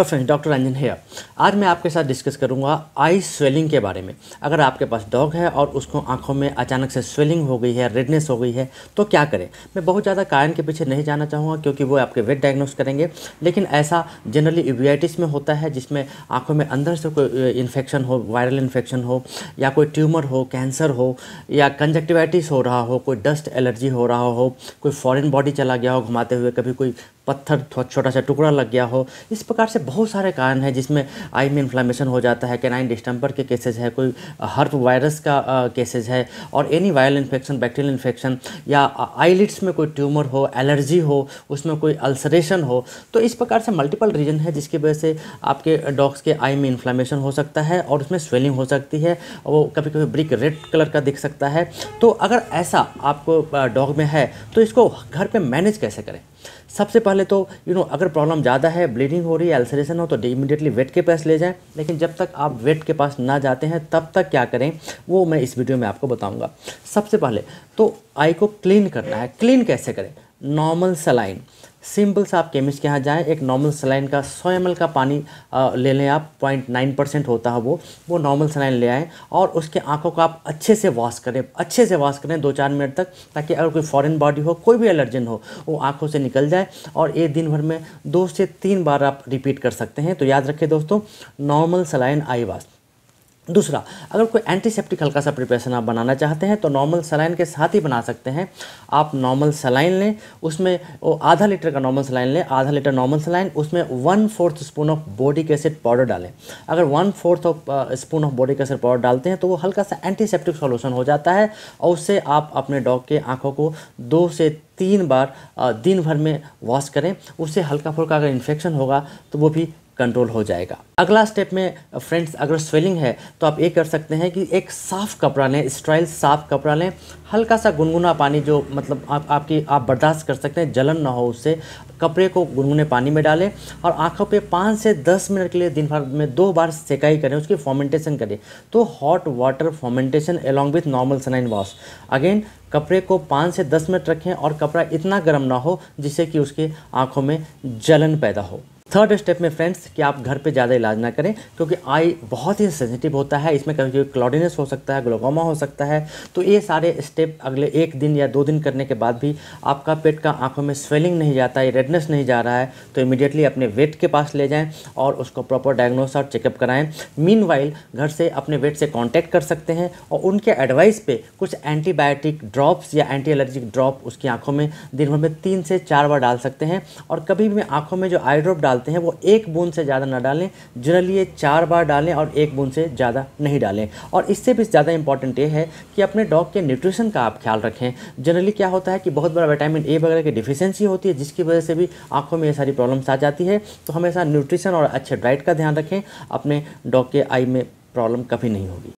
तो friends doctor Ranjan है आज मैं आपके साथ डिस्कस करूंगा आई स्वेलिंग के बारे में अगर आपके पास डॉग है और उसको आंखों में अचानक से स्वेलिंग हो गई है रेडनेस हो गई है तो क्या करें मैं बहुत ज़्यादा कारण के पीछे नहीं जाना चाहूँगा क्योंकि वो आपके वेट डायग्नोस करेंगे लेकिन ऐसा जनरली यूबियाइटिस में होता है जिसमें आँखों में अंदर से कोई इन्फेक्शन हो वायरल इन्फेक्शन हो या कोई ट्यूमर हो कैंसर हो या कंजक्टिवाइटिस हो रहा हो कोई डस्ट एलर्जी हो रहा हो कोई फॉरन बॉडी चला गया हो घुमाते हुए कभी कोई पत्थर छोटा सा टुकड़ा लग गया हो इस प्रकार से बहुत सारे कारण हैं जिसमें आई में इन्फ्लामेशन हो जाता है कैनाइन डिस्टम्पर के केसेज है कोई हर्प वायरस का केसेज है और any viral infection bacterial infection या आईलिट्स में कोई ट्यूमर हो एलर्जी हो उसमें कोई अल्सरेशन हो तो इस प्रकार से मल्टीपल रीजन है जिसकी वजह से आपके डॉग्स के आई में इन्फ्लामेशन हो सकता है और उसमें स्वेलिंग हो सकती है और वो कभी कभी ब्रिक रेड कलर का दिख सकता है तो अगर ऐसा आपको डॉग में है तो इसको घर पे मैनेज कैसे करें सबसे पहले तो यू नो अगर प्रॉब्लम ज़्यादा है ब्लीडिंग हो रही है अल्सरेशन हो तो इमीडिएटली वेट के पास ले जाएं लेकिन जब तक आप वेट के पास ना जाते हैं तब तक क्या करें वो मैं इस वीडियो में आपको बताऊँगा सबसे पहले तो आई को क्लीन करना है क्लीन कैसे करें नॉर्मल सलाइन सिंपल सा आप केमिस्ट के यहाँ जाएँ एक नॉर्मल सलाइन का 100 एम का पानी आ, ले लें आप पॉइंट नाइन परसेंट होता है वो वो नॉर्मल सलाइन ले आएँ और उसके आंखों को आप अच्छे से वॉश करें अच्छे से वॉश करें दो चार मिनट तक ताकि अगर कोई फॉरेन बॉडी हो कोई भी एलर्जन हो वो आँखों से निकल जाए और एक दिन भर में दो से तीन बार आप रिपीट कर सकते हैं तो याद रखें दोस्तों नॉर्मल सलाइन आई वाश दूसरा अगर कोई एंटीसेप्टिक हल्का सा प्रिपरेशन आप बनाना चाहते हैं तो नॉर्मल सलाइन के साथ ही बना सकते हैं आप नॉर्मल सलाइन लें उसमें वो आधा लीटर का नॉर्मल सलाइन लें आधा लीटर नॉर्मल सलाइन उसमें वन फोर्थ स्पून ऑफ बॉडी एसिड पाउडर डालें अगर one fourth of spoon of बॉडी एसिड पाउडर डालते हैं तो वो हल्का सा एंटीसेप्टिक सोल्यूशन हो जाता है और उससे आप अपने डॉग के आँखों को दो से तीन बार दिन भर में वॉश करें उससे हल्का फुल्का अगर इन्फेक्शन होगा तो वो भी कंट्रोल हो जाएगा अगला स्टेप में फ्रेंड्स अगर स्वेलिंग है तो आप ये कर सकते हैं कि एक साफ़ कपड़ा लें स्ट्राइल साफ़ कपड़ा लें हल्का सा गुनगुना पानी जो मतलब आप आपकी आप बर्दाश्त कर सकते हैं जलन ना हो उससे कपड़े को गुनगुने पानी में डालें और आँखों पे पाँच से दस मिनट के लिए दिन भर में दो बार सेकाई करें उसकी फॉमेंटेशन करें तो hot water fomentation along with normal saline wash again कपड़े को पाँच से दस मिनट रखें और कपड़ा इतना गर्म ना हो जिससे कि उसके आँखों में जलन पैदा हो थर्ड स्टेप में फ्रेंड्स कि आप घर पे ज़्यादा इलाज ना करें क्योंकि आई बहुत ही सेंसिटिव होता है इसमें कभी कभी क्लॉडिनेस हो सकता है ग्लोकोमा हो सकता है तो ये सारे स्टेप अगले एक दिन या दो दिन करने के बाद भी आपका पेट का आँखों में स्वेलिंग नहीं जाता है रेडनेस नहीं जा रहा है तो इमीडिएटली अपने वेट के पास ले जाएँ और उसको प्रॉपर डायग्नोस और चेकअप कराएँ मीन घर से अपने वेट से कॉन्टैक्ट कर सकते हैं और उनके एडवाइस पर कुछ एंटीबायोटिक ड्रॉप्स या एंटी एलर्जिक ड्रॉप उसकी आँखों में दिन भर में तीन से चार बार डाल सकते हैं और कभी भी आँखों में जो आई ड्रॉप डाल डालते हैं वो एक बूंद से ज़्यादा ना डालें जनरली ये चार बार डालें और एक बूंद से ज़्यादा नहीं डालें और इससे भी ज़्यादा इंपॉर्टेंट ये है कि अपने डॉग के न्यूट्रिशन का आप ख्याल रखें जनरली क्या होता है कि बहुत बड़ा विटामिन ए वगैरह की डिफिशेंसी होती है जिसकी वजह से भी आँखों में ये सारी प्रॉब्लम्स आ जाती है तो हमेशा न्यूट्रिशन और अच्छे डाइट का ध्यान रखें अपने डॉग के आई में प्रॉब्लम कभी नहीं होगी